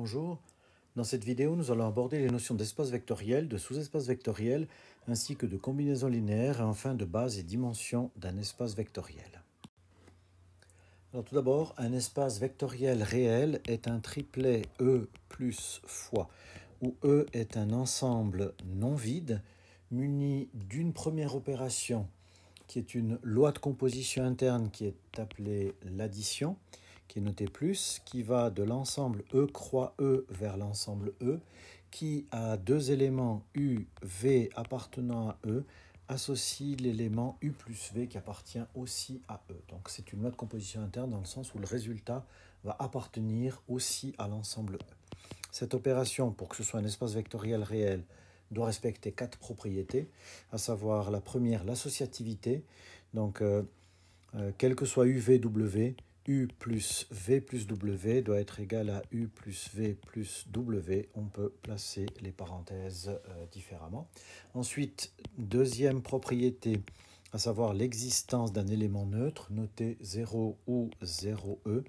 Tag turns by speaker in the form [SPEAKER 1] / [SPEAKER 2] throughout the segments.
[SPEAKER 1] Bonjour. Dans cette vidéo, nous allons aborder les notions d'espace vectoriel, de sous-espace vectoriel, ainsi que de combinaisons linéaires et enfin de base et dimension d'un espace vectoriel. Alors tout d'abord, un espace vectoriel réel est un triplet E plus fois, où E est un ensemble non vide muni d'une première opération qui est une loi de composition interne qui est appelée l'addition, qui est noté plus, qui va de l'ensemble E croix E vers l'ensemble E, qui a deux éléments U, V appartenant à E, associe l'élément U plus V qui appartient aussi à E. Donc c'est une loi de composition interne dans le sens où le résultat va appartenir aussi à l'ensemble E. Cette opération, pour que ce soit un espace vectoriel réel, doit respecter quatre propriétés, à savoir la première, l'associativité. Donc, euh, euh, quel que soit U, V, W, U plus V plus W doit être égal à U plus V plus W. On peut placer les parenthèses euh, différemment. Ensuite, deuxième propriété, à savoir l'existence d'un élément neutre, noté 0 ou 0E.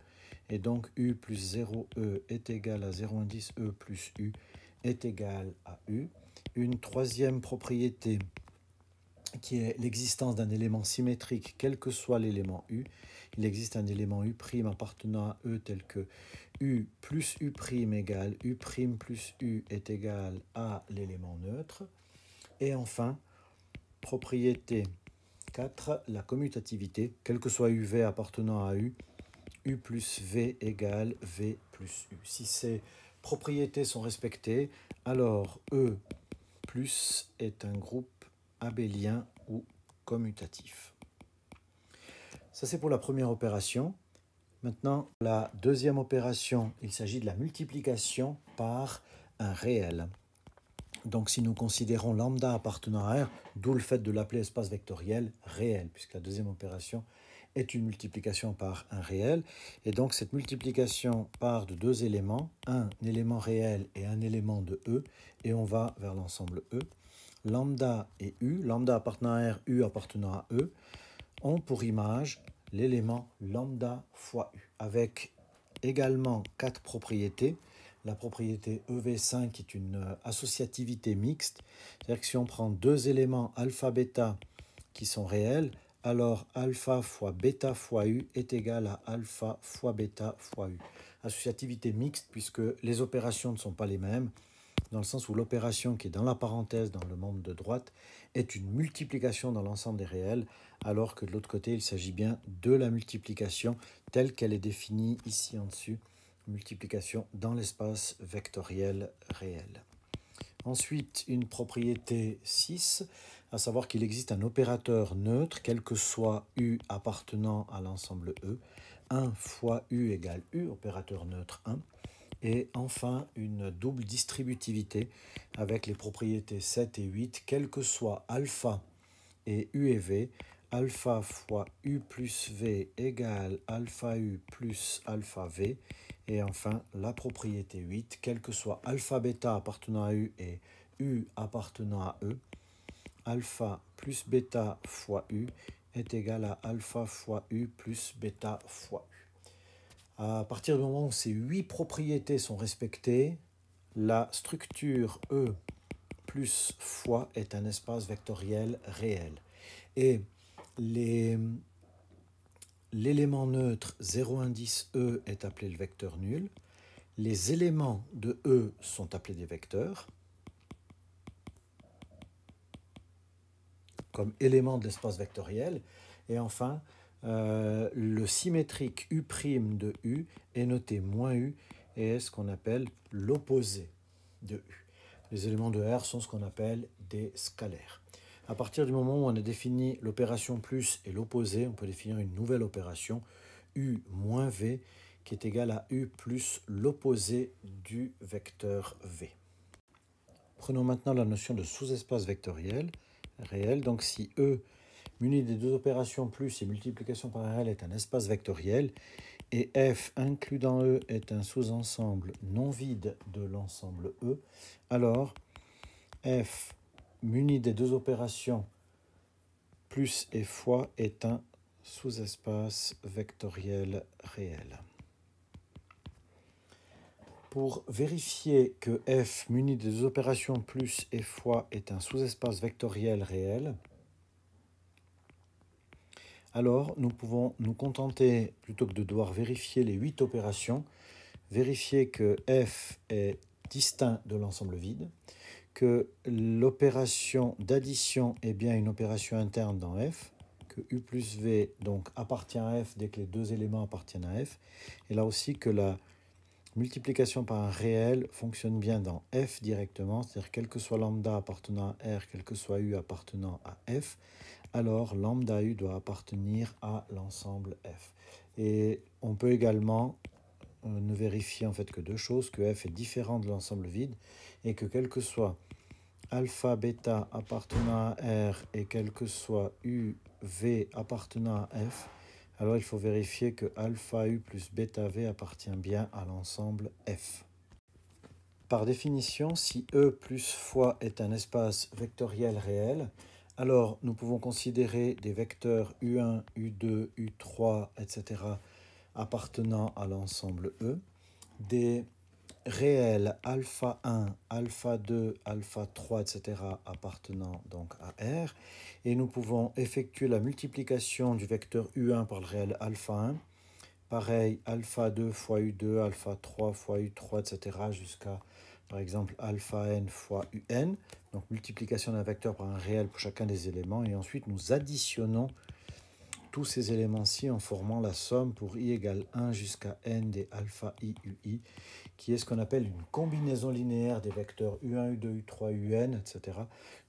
[SPEAKER 1] Et donc U plus 0E est égal à 0 indice E plus U est égal à U. Une troisième propriété, qui est l'existence d'un élément symétrique, quel que soit l'élément U. Il existe un élément U' appartenant à E tel que U plus U' égale U' plus U est égal à l'élément neutre. Et enfin, propriété 4, la commutativité, quel que soit UV appartenant à U, U plus V égale V plus U. Si ces propriétés sont respectées, alors E plus est un groupe abélien ou commutatif. Ça c'est pour la première opération. Maintenant, la deuxième opération, il s'agit de la multiplication par un réel. Donc si nous considérons lambda appartenant à R, d'où le fait de l'appeler espace vectoriel réel, puisque la deuxième opération est une multiplication par un réel. Et donc cette multiplication part de deux éléments, un élément réel et un élément de E, et on va vers l'ensemble E lambda et u, lambda appartenant à R, u appartenant à E, ont pour image l'élément lambda fois u, avec également quatre propriétés. La propriété EV5 est une euh, associativité mixte, c'est-à-dire que si on prend deux éléments alpha-bêta qui sont réels, alors alpha fois beta fois u est égal à alpha fois beta fois u. Associativité mixte puisque les opérations ne sont pas les mêmes, dans le sens où l'opération qui est dans la parenthèse dans le membre de droite est une multiplication dans l'ensemble des réels, alors que de l'autre côté, il s'agit bien de la multiplication telle qu'elle est définie ici en dessus, multiplication dans l'espace vectoriel réel. Ensuite, une propriété 6, à savoir qu'il existe un opérateur neutre, quel que soit U appartenant à l'ensemble E, 1 fois U égale U, opérateur neutre 1, et enfin, une double distributivité avec les propriétés 7 et 8, quel que soit alpha et u et v. Alpha fois u plus v égale alpha u plus alpha v. Et enfin, la propriété 8, quel que soit alpha bêta appartenant à u et u appartenant à e. Alpha plus bêta fois u est égal à alpha fois u plus bêta fois u. À partir du moment où ces huit propriétés sont respectées, la structure E plus fois est un espace vectoriel réel. Et l'élément neutre 0, indice E est appelé le vecteur nul. Les éléments de E sont appelés des vecteurs. comme éléments de l'espace vectoriel. Et enfin, euh, le symétrique U' de U est noté moins U et est ce qu'on appelle l'opposé de U. Les éléments de R sont ce qu'on appelle des scalaires. À partir du moment où on a défini l'opération plus et l'opposé, on peut définir une nouvelle opération U moins V qui est égale à U plus l'opposé du vecteur V. Prenons maintenant la notion de sous-espace vectoriel réel. Donc si E muni des deux opérations plus et multiplication par parallèle est un espace vectoriel et f inclus dans E est un sous-ensemble non vide de l'ensemble E, alors f muni des deux opérations plus et fois est un sous-espace vectoriel réel. Pour vérifier que f muni des deux opérations plus et fois est un sous-espace vectoriel réel, alors nous pouvons nous contenter, plutôt que de devoir vérifier les huit opérations, vérifier que f est distinct de l'ensemble vide, que l'opération d'addition est bien une opération interne dans f, que u plus v donc appartient à f dès que les deux éléments appartiennent à f, et là aussi que la multiplication par un réel fonctionne bien dans f directement, c'est-à-dire quel que soit lambda appartenant à r, quel que soit u appartenant à f, alors lambda U doit appartenir à l'ensemble F. Et on peut également euh, ne vérifier en fait que deux choses, que F est différent de l'ensemble vide et que quel que soit alpha, bêta appartenant à R et quel que soit U, V appartenant à F, alors il faut vérifier que alpha U plus bêta V appartient bien à l'ensemble F. Par définition, si E plus fois est un espace vectoriel réel, alors, nous pouvons considérer des vecteurs U1, U2, U3, etc. appartenant à l'ensemble E, des réels alpha 1, alpha 2, alpha 3, etc. appartenant donc à R, et nous pouvons effectuer la multiplication du vecteur U1 par le réel alpha 1, pareil alpha 2 fois U2, alpha 3 fois U3, etc. jusqu'à par exemple alpha n fois un, donc multiplication d'un vecteur par un réel pour chacun des éléments, et ensuite nous additionnons tous ces éléments-ci en formant la somme pour i égale 1 jusqu'à n des alpha i ui, qui est ce qu'on appelle une combinaison linéaire des vecteurs u1, u2, u3, un, etc.,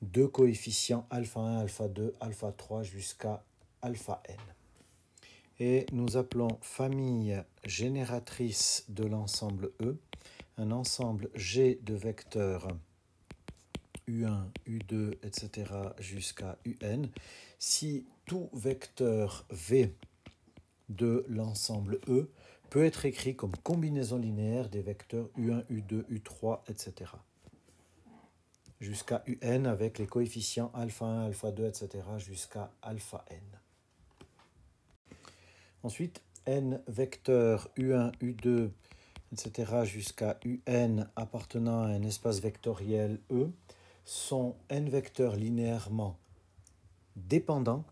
[SPEAKER 1] de coefficients alpha 1, alpha 2, alpha 3 jusqu'à alpha n. Et nous appelons famille génératrice de l'ensemble E un ensemble G de vecteurs U1, U2, etc. jusqu'à UN, si tout vecteur V de l'ensemble E peut être écrit comme combinaison linéaire des vecteurs U1, U2, U3, etc. Jusqu'à UN avec les coefficients alpha 1, alpha 2, etc. jusqu'à alpha N. Ensuite, N vecteurs U1, U2, etc., jusqu'à un appartenant à un espace vectoriel E, sont n vecteurs linéairement dépendants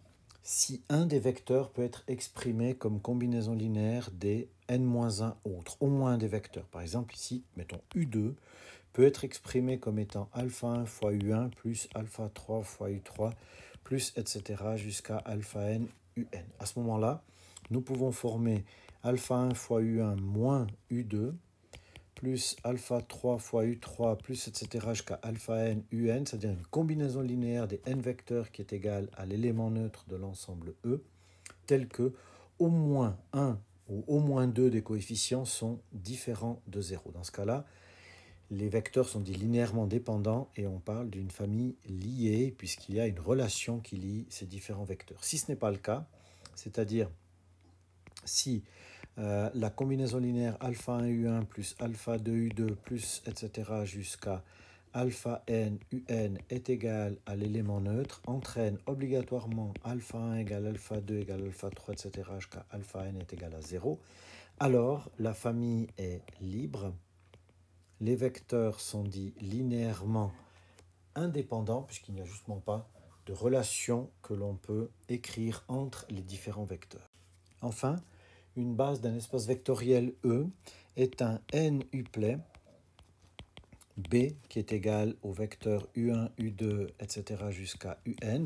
[SPEAKER 1] si un des vecteurs peut être exprimé comme combinaison linéaire des n-1 autres, au moins des vecteurs. Par exemple, ici, mettons U2 peut être exprimé comme étant alpha 1 fois U1 plus alpha 3 fois U3 plus etc. jusqu'à alpha n UN. À ce moment-là, nous pouvons former alpha 1 fois U1 moins U2, plus alpha 3 fois U3, plus etc. jusqu'à alpha N, UN, c'est-à-dire une combinaison linéaire des N vecteurs qui est égale à l'élément neutre de l'ensemble E, tel que au moins 1 ou au moins 2 des coefficients sont différents de 0. Dans ce cas-là, les vecteurs sont dits linéairement dépendants et on parle d'une famille liée puisqu'il y a une relation qui lie ces différents vecteurs. Si ce n'est pas le cas, c'est-à-dire si euh, la combinaison linéaire α 1u1 plus alpha 2u2 plus etc. jusqu'à alpha n un est égal à l'élément neutre entraîne obligatoirement α 1 égale alpha 2 égale alpha 3 etc. jusqu'à alpha n est égal à 0, alors la famille est libre. Les vecteurs sont dits linéairement indépendants puisqu'il n'y a justement pas de relation que l'on peut écrire entre les différents vecteurs. Enfin, une base d'un espace vectoriel E est un n uplet B qui est égal au vecteur U1, U2, etc. jusqu'à UN,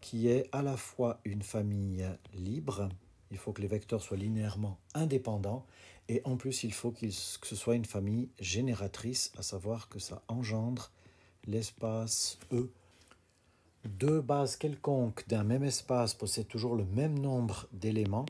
[SPEAKER 1] qui est à la fois une famille libre, il faut que les vecteurs soient linéairement indépendants, et en plus il faut que ce soit une famille génératrice, à savoir que ça engendre l'espace E. Deux bases quelconques d'un même espace possèdent toujours le même nombre d'éléments,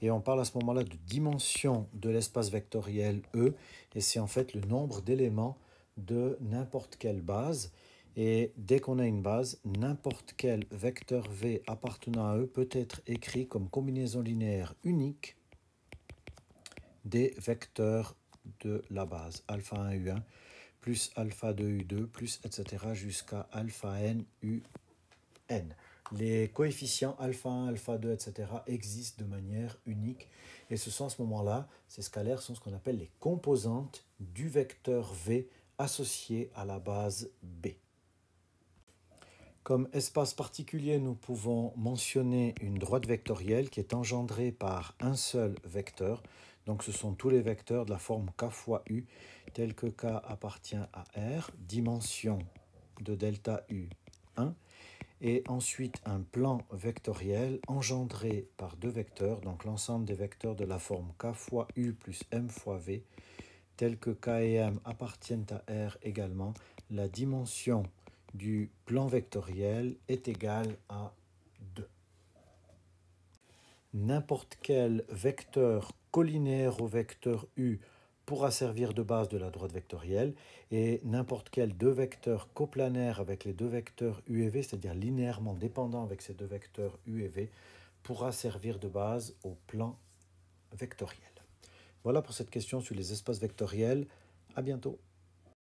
[SPEAKER 1] et on parle à ce moment-là de dimension de l'espace vectoriel E, et c'est en fait le nombre d'éléments de n'importe quelle base. Et dès qu'on a une base, n'importe quel vecteur V appartenant à E peut être écrit comme combinaison linéaire unique des vecteurs de la base, alpha 1 U1, plus alpha 2 U2, plus etc. jusqu'à alpha n les coefficients alpha 1, alpha 2, etc. existent de manière unique et ce sont à ce moment-là, ces scalaires sont ce qu'on appelle les composantes du vecteur V associé à la base B. Comme espace particulier, nous pouvons mentionner une droite vectorielle qui est engendrée par un seul vecteur. Donc ce sont tous les vecteurs de la forme k fois u, tel que k appartient à R, dimension de delta u 1, et ensuite un plan vectoriel engendré par deux vecteurs, donc l'ensemble des vecteurs de la forme k fois u plus m fois v, tels que k et m appartiennent à R également, la dimension du plan vectoriel est égale à 2. N'importe quel vecteur collinéaire au vecteur u pourra servir de base de la droite vectorielle et n'importe quel deux vecteurs coplanaires avec les deux vecteurs U et V, c'est-à-dire linéairement dépendants avec ces deux vecteurs U et V, pourra servir de base au plan vectoriel. Voilà pour cette question sur les espaces vectoriels. À bientôt.